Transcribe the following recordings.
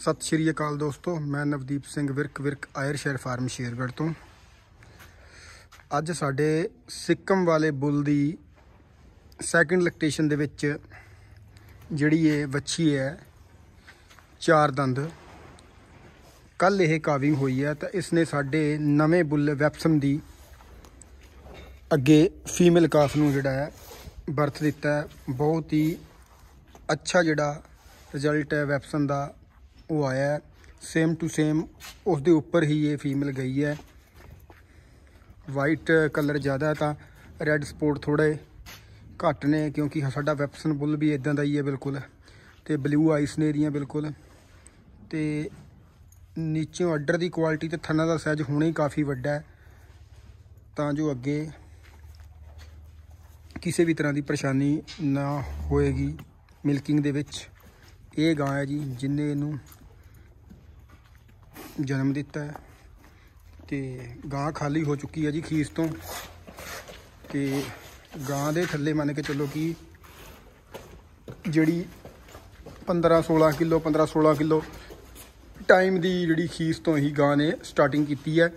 ਸਤਿ ਸ਼੍ਰੀ ਅਕਾਲ ਦੋਸਤੋ ਮੈਂ ਨਵਦੀਪ ਸਿੰਘ ਵਿਰਕ ਵਿਰਕ ਆਇਰ ਸ਼ੇਰ ਫਾਰਮ ਸ਼ੇਰਗੜ ਤੋਂ ਅੱਜ ਸਾਡੇ ਸਿੱਕਮ ਵਾਲੇ ਬੁੱਲ ਦੀ ਸੈਕੰਡ ਲੈਕਟੇਸ਼ਨ ਦੇ ਵਿੱਚ ਜਿਹੜੀ ਇਹ ਵੱਛੀ ਹੈ ਚਾਰ ਦੰਦ ਕੱਲ ਇਹ ਕਾਵਿੰਗ ਹੋਈ ਹੈ ਤਾਂ ਇਸਨੇ ਸਾਡੇ ਨਵੇਂ ਬੁੱਲ ਵੈਪਸਮ ਦੀ ਅੱਗੇ ਫੀਮੇਲ ਕਾਫ ਨੂੰ ਜਿਹੜਾ ਹੈ ਬਰਥ ਦਿੱਤਾ ਬਹੁਤ ਹੀ ਅੱਛਾ ਜਿਹੜਾ ਰਿਜ਼ਲਟ ਹੈ ਵੈਪਸਨ ਦਾ ਉਹ ਆਇਆ ਸੇਮ ਟੂ ਸੇਮ ਉਸ ਦੇ ਉੱਪਰ ਹੀ ਇਹ ਫੀਮੇਲ ਗਈ ਹੈ ਵਾਈਟ ਕਲਰ ਜ਼ਿਆਦਾ ਤਾਂ ਰੈੱਡ ਸਪੋਟ ਥੋੜੇ ਘੱਟ ਨੇ ਕਿਉਂਕਿ ਸਾਡਾ ਵੈਪਸਨ ਬੁੱਲ ਵੀ ਇਦਾਂ ਦਾ ਹੀ ਹੈ ਬਿਲਕੁਲ ਤੇ ਬਲੂ ਆਈਸ ਨੇ ਬਿਲਕੁਲ ਤੇ ਨੀਚੋਂ ਆਰਡਰ ਦੀ ਕੁਆਲਿਟੀ ਤੇ ਥੰਨਾ ਦਾ ਸਾਈਜ਼ ਹੁਣੇ ਹੀ ਕਾਫੀ ਵੱਡਾ ਹੈ ਤਾਂ ਜੋ ਅੱਗੇ ਕਿਸੇ ਵੀ ਤਰ੍ਹਾਂ ਦੀ ਪਰੇਸ਼ਾਨੀ ਨਾ ਹੋਏਗੀ ਮਿਲਕਿੰਗ ਦੇ ਵਿੱਚ ਇਹ ਗਾਂ ਹੈ ਜੀ ਜਿੰਨੇ ਇਹਨੂੰ ਜਨਮ ਦਿੱਤਾ ਹੈ ਤੇ ਗਾਂ ਖਾਲੀ ਹੋ ਚੁੱਕੀ ਹੈ ਜੀ ਖੀਸ ਤੋਂ ਤੇ ਗਾਂ ਦੇ ਥੱਲੇ ਮੰਨ ਕੇ ਚੱਲੋ ਕਿ ਜਿਹੜੀ 15 16 ਕਿਲੋ 15 16 ਕਿਲੋ ਟਾਈਮ ਦੀ ਜਿਹੜੀ ਖੀਸ ਤੋਂ ਹੀ ਗਾਂ ਨੇ ਸਟਾਰਟਿੰਗ ਕੀਤੀ ਹੈ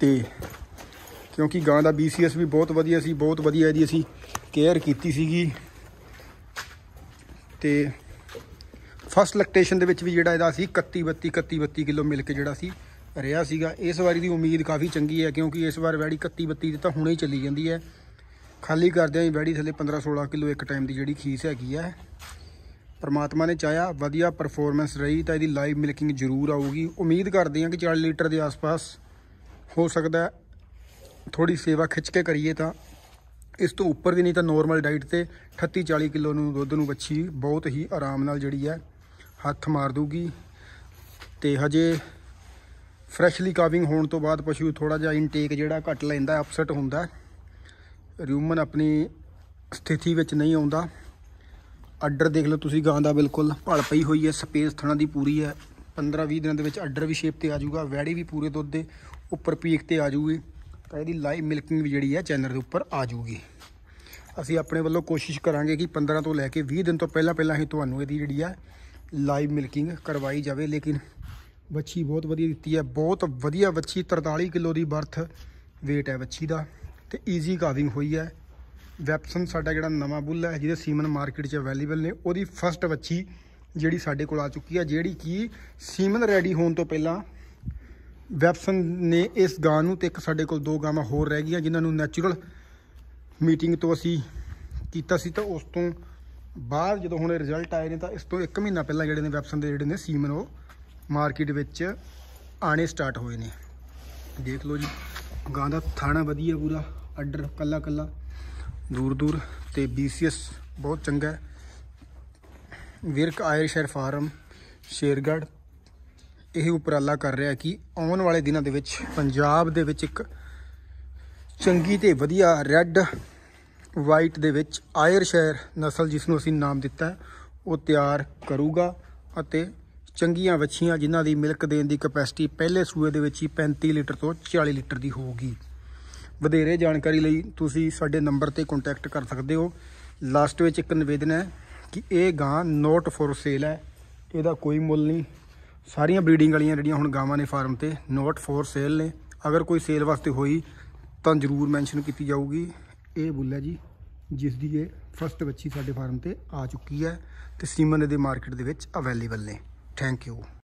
ਤੇ ਕਿਉਂਕਿ ਗਾਂ ਦਾ ਬੀਸੀਐਸ ਵੀ ਬਹੁਤ ਵਧੀਆ ਸੀ ਬਹੁਤ ਵਧੀਆ ਇਹਦੀ ਅਸੀਂ ਕੇਅਰ ਕੀਤੀ ਸੀਗੀ ਤੇ ਫਸਟ ਲੈਕਟੇਸ਼ਨ ਦੇ ਵਿੱਚ ਵੀ ਜਿਹੜਾ ਇਹਦਾ ਸੀ 31 32 31 32 ਕਿਲੋ ਮਿਲ ਕੇ ਜਿਹੜਾ ਸੀ ਰਿਹਾ ਸੀਗਾ ਇਸ ਵਾਰੀ ਦੀ ਉਮੀਦ ਕਾਫੀ ਚੰਗੀ ਹੈ ਕਿਉਂਕਿ ਇਸ ਵਾਰ ਵੈੜੀ 31 32 ਤਾਂ ਹੁਣੇ ਹੀ ਚੱਲੀ ਜਾਂਦੀ ਹੈ ਖਾਲੀ ਕਰਦੇ ਆਂ ਵੈੜੀ ਥੱਲੇ 15 16 ਕਿਲੋ ਇੱਕ ਟਾਈਮ ਦੀ ਜਿਹੜੀ ਖੀਸ ਹੈਗੀ ਹੈ ਪਰਮਾਤਮਾ ਨੇ ਚਾਹਿਆ ਵਧੀਆ ਪਰਫਾਰਮੈਂਸ ਰਹੀ ਤਾਂ ਇਹਦੀ ਲਾਈਵ ਮਿਲਕਿੰਗ ਜ਼ਰੂਰ ਆਊਗੀ ਉਮੀਦ ਕਰਦੇ ਆਂ ਕਿ 40 ਲੀਟਰ ਦੇ ਆਸ-ਪਾਸ ਹੋ ਸਕਦਾ ਥੋੜੀ ਸੇਵਾ ਖਿੱਚ ਕੇ ਕਰੀਏ ਤਾਂ ਇਸ ਤੋਂ ਉੱਪਰ ਵੀ ਨਹੀਂ ਤਾਂ ਨੋਰਮਲ ਡਾਈਟ ਤੇ 38 40 ਕਿਲੋ ਨੂੰ ਦੁੱਧ ਨੂੰ ਬੱਚੀ ਬਹੁਤ ਹੀ ਆਰਾਮ ਨਾਲ ਜਿਹੜੀ ਹੈ ਹੱਥ ਮਾਰ ਦੂਗੀ ਤੇ ਹਜੇ ਫਰੈਸ਼ਲੀ ਕਾਵਿੰਗ ਹੋਣ ਤੋਂ ਬਾਅਦ ਪਸ਼ੂ ਥੋੜਾ ਜਿਹਾ ਇਨਟੇਕ ਜਿਹੜਾ ਘਟ ਲੈਂਦਾ ਅਪਸੈਟ ਹੁੰਦਾ ਰਿਊਮਨ ਆਪਣੀ ਸਥਿਤੀ ਵਿੱਚ ਨਹੀਂ ਆਉਂਦਾ ਅਡਰ ਦੇਖ ਲਓ ਤੁਸੀਂ ਗਾਂ ਦਾ ਬਿਲਕੁਲ ਭੜ ਪਈ ਹੋਈ ਹੈ ਸਪੇਸ ਥਣਾ ਦੀ ਪੂਰੀ ਹੈ 15-20 ਦਿਨਾਂ ਦੇ ਵਿੱਚ ਅਡਰ ਵੀ ਸ਼ੇਪ ਤੇ ਆ ਜਾਊਗਾ ਵੈੜੀ ਵੀ ਪੂਰੇ ਦੁੱਧ ਦੇ ਉੱਪਰ ਪੀਕ ਤੇ ਆ ਜਾਊਗੀ ਤਾਂ ਇਹਦੀ ਲਾਈਵ ਮਿਲਕਿੰਗ ਵੀ ਜਿਹੜੀ ਹੈ ਚੈਨਲ ਦੇ ਉੱਪਰ ਆ ਜਾਊਗੀ ਅਸੀਂ ਆਪਣੇ ਵੱਲੋਂ ਕੋਸ਼ਿਸ਼ ਕਰਾਂਗੇ ਕਿ 15 ਤੋਂ ਲੈ ਕੇ 20 ਦਿਨ ਤੋਂ ਪਹਿਲਾਂ ਪਹਿਲਾਂ ਹੀ ਤੁਹਾਨੂੰ ਇਹਦੀ ਜਿਹੜੀ ਹੈ ਲਾਈਵ ਮਿਲਕਿੰਗ ਕਰਵਾਈ ਜਾਵੇ ਲੇਕਿਨ ਬੱਚੀ ਬਹੁਤ ਵਧੀਆ ਦਿੱਤੀ ਹੈ ਬਹੁਤ ਵਧੀਆ ਬੱਚੀ 43 ਕਿਲੋ ਦੀ ਬਰਥ weight ਹੈ ਬੱਚੀ ਦਾ ਤੇ ਈਜ਼ੀ ਕਾਵਿੰਗ ਹੋਈ ਹੈ ਵੈਪਸਨ ਸਾਡਾ ਜਿਹੜਾ ਨਵਾਂ ਬੁੱਲ ਹੈ ਜਿਹਦੇ ਸੀਮਨ ਮਾਰਕੀਟ 'ਚ ਅਵੇਲੇਬਲ ਨੇ ਉਹਦੀ ਫਰਸਟ ਬੱਚੀ ਜਿਹੜੀ ਸਾਡੇ ਕੋਲ ਆ ਚੁੱਕੀ ਹੈ ਜਿਹੜੀ ਕਿ ਸੀਮਨ ਰੈਡੀ ਹੋਣ ਤੋਂ ਪਹਿਲਾਂ ਵੈਪਸਨ ਨੇ ਇਸ ਗਾਂ ਨੂੰ ਤੇ ਇੱਕ ਸਾਡੇ ਕੋਲ ਦੋ ਗਾਵਾਂ ਹੋਰ ਰਹਿ ਗਈਆਂ ਜਿਨ੍ਹਾਂ ਨੂੰ ਨੈਚੁਰਲ ਮੀਟਿੰਗ ਤੋਂ ਅਸੀਂ ਕੀਤਾ ਸੀ ਤਾਂ ਉਸ ਤੋਂ ਬਾਅਦ ਜਦੋਂ ਹੁਣ ਰਿਜ਼ਲਟ ਆਏ ਨੇ ਤਾਂ ਇਸ ਤੋਂ 1 ਮਹੀਨਾ ਪਹਿਲਾਂ ਜਿਹੜੇ ਨੇ ਵੈਪਸਨ ਦੇ ਜਿਹੜੇ ਨੇ ਸੀਮਨ ਉਹ ਮਾਰਕੀਟ ਵਿੱਚ ਆਣੇ ਸਟਾਰਟ ਹੋਏ ਨੇ ਦੇਖ ਲਓ ਜੀ ਗਾਂ ਦਾ ਥਾਣਾ ਵਧੀਆ ਪੂਰਾ ਅਡਰ ਕੱਲਾ ਕੱਲਾ ਦੂਰ ਦੂਰ ਤੇ ਬੀਸੀਐਸ ਬਹੁਤ ਚੰਗਾ ਵਿਰਕ ਆਇਰਿਸ਼ ਫਾਰਮ ਸ਼ੇਰਗੜ ਇਹ ਉਪਰਾਲਾ ਕਰ ਰਿਹਾ ਕਿ ਆਉਣ ਵਾਲੇ ਦਿਨਾਂ ਦੇ ਵਿੱਚ ਪੰਜਾਬ ਦੇ ਵਿੱਚ ਇੱਕ ਚੰਗੀ ਤੇ ਵਧੀਆ ਰੈੱਡ ਵਾਈਟ ਦੇ ਵਿੱਚ ਆਇਰਸ਼ਾਇਰ ਨਸਲ ਜਿਸ ਨੂੰ ਅਸੀਂ ਨਾਮ ਦਿੱਤਾ ਉਹ ਤਿਆਰ ਕਰੂਗਾ ਅਤੇ ਚੰਗੀਆਂ ਵੱਛੀਆਂ ਜਿਨ੍ਹਾਂ ਦੀ ਮਿਲਕ ਦੇਣ ਦੀ ਕਪੈਸਿਟੀ ਪਹਿਲੇ ਸੂਏ ਦੇ ਵਿੱਚ ਹੀ 35 ਲੀਟਰ ਤੋਂ 40 ਲੀਟਰ ਦੀ ਹੋਊਗੀ ਵਧੇਰੇ ਜਾਣਕਾਰੀ ਲਈ ਤੁਸੀਂ ਸਾਡੇ ਨੰਬਰ ਤੇ ਕੰਟੈਕਟ ਕਰ ਸਕਦੇ ਹੋ ਲਾਸਟ ਵਿੱਚ ਇੱਕ ਨਿਵੇਦਨ ਹੈ ਕਿ ਇਹ ਗਾਂ ਨੋਟ ਫੋਰ ਸੇਲ ਹੈ ਇਹਦਾ ਕੋਈ ਮੁੱਲ ਨਹੀਂ ਸਾਰੀਆਂ ਬਰੀਡਿੰਗ ਵਾਲੀਆਂ ਜਿਹੜੀਆਂ ਹੁਣ ਗਾਵਾਂ ਨੇ ਫਾਰਮ ਤੇ ਨੋਟ ਫੋਰ ਸੇਲ ਨੇ ਅਗਰ ਕੋਈ ਸੇਲ ਵਾਸਤੇ ਹੋਈ ਤਾਂ ਜ਼ਰੂਰ ਮੈਂਸ਼ਨ ਕੀਤੀ ਜਾਊਗੀ ਇਹ ਬੁੱਲ ਹੈ ਜੀ ਜਿਸ ਦੀ ਇਹ ਫਸਟ ਬੱਚੀ ਸਾਡੇ ਫਾਰਮ ਤੇ ਆ ਚੁੱਕੀ ਹੈ ਤੇ ਸੀਮਨ ਦੇ ਮਾਰਕੀਟ ਦੇ ਵਿੱਚ ਅਵੇਲੇਬਲ ਨੇ ਥੈਂਕ ਯੂ